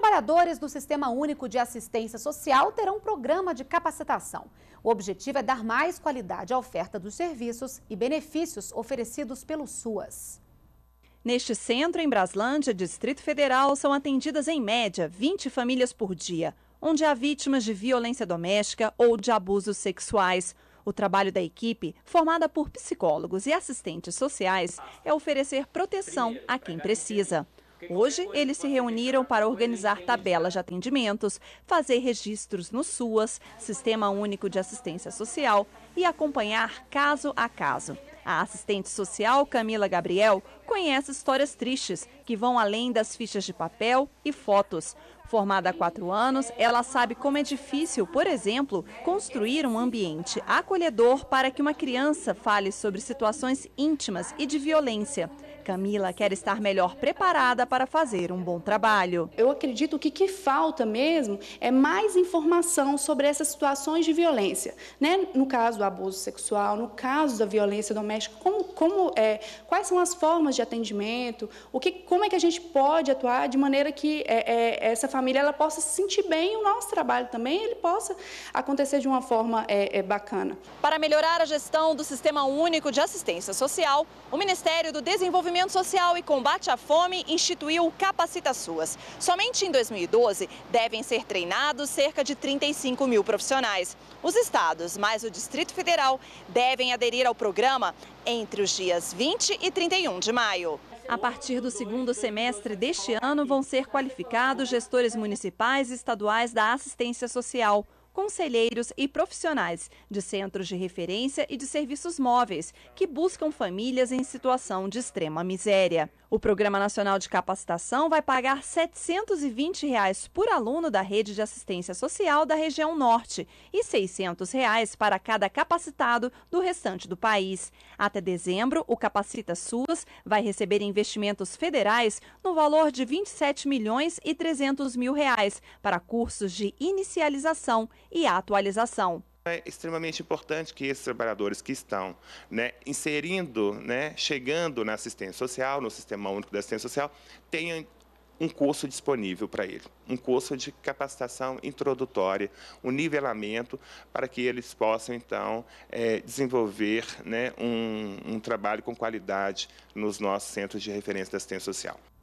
trabalhadores do Sistema Único de Assistência Social terão um programa de capacitação. O objetivo é dar mais qualidade à oferta dos serviços e benefícios oferecidos pelo SUAS. Neste centro, em Braslândia, Distrito Federal, são atendidas em média 20 famílias por dia, onde há vítimas de violência doméstica ou de abusos sexuais. O trabalho da equipe, formada por psicólogos e assistentes sociais, é oferecer proteção a quem precisa. Hoje, eles se reuniram para organizar tabelas de atendimentos, fazer registros no SUAS, Sistema Único de Assistência Social, e acompanhar caso a caso. A assistente social Camila Gabriel conhece histórias tristes que vão além das fichas de papel e fotos. Formada há quatro anos, ela sabe como é difícil, por exemplo, construir um ambiente acolhedor para que uma criança fale sobre situações íntimas e de violência. Camila quer estar melhor preparada para fazer um bom trabalho. Eu acredito que que falta mesmo é mais informação sobre essas situações de violência, né? No caso do abuso sexual, no caso da violência doméstica, como, como é, quais são as formas de atendimento, o que, como é que a gente pode atuar de maneira que é, é, essa família família ela possa se sentir bem e o nosso trabalho também ele possa acontecer de uma forma é, é, bacana. Para melhorar a gestão do Sistema Único de Assistência Social, o Ministério do Desenvolvimento Social e Combate à Fome instituiu o Capacita Suas. Somente em 2012 devem ser treinados cerca de 35 mil profissionais. Os estados, mais o Distrito Federal, devem aderir ao programa entre os dias 20 e 31 de maio. A partir do segundo semestre deste ano, vão ser qualificados gestores municipais e estaduais da assistência social conselheiros e profissionais de centros de referência e de serviços móveis que buscam famílias em situação de extrema miséria. O Programa Nacional de Capacitação vai pagar R$ 720 reais por aluno da rede de assistência social da região norte e R$ 600 reais para cada capacitado do restante do país. Até dezembro, o Capacita SUS vai receber investimentos federais no valor de 27 milhões e 300 mil reais para cursos de inicialização e a atualização. É extremamente importante que esses trabalhadores que estão né, inserindo, né, chegando na assistência social, no Sistema Único da Assistência Social, tenham um curso disponível para ele, um curso de capacitação introdutória, um nivelamento para que eles possam, então, é, desenvolver né, um, um trabalho com qualidade nos nossos centros de referência da assistência social.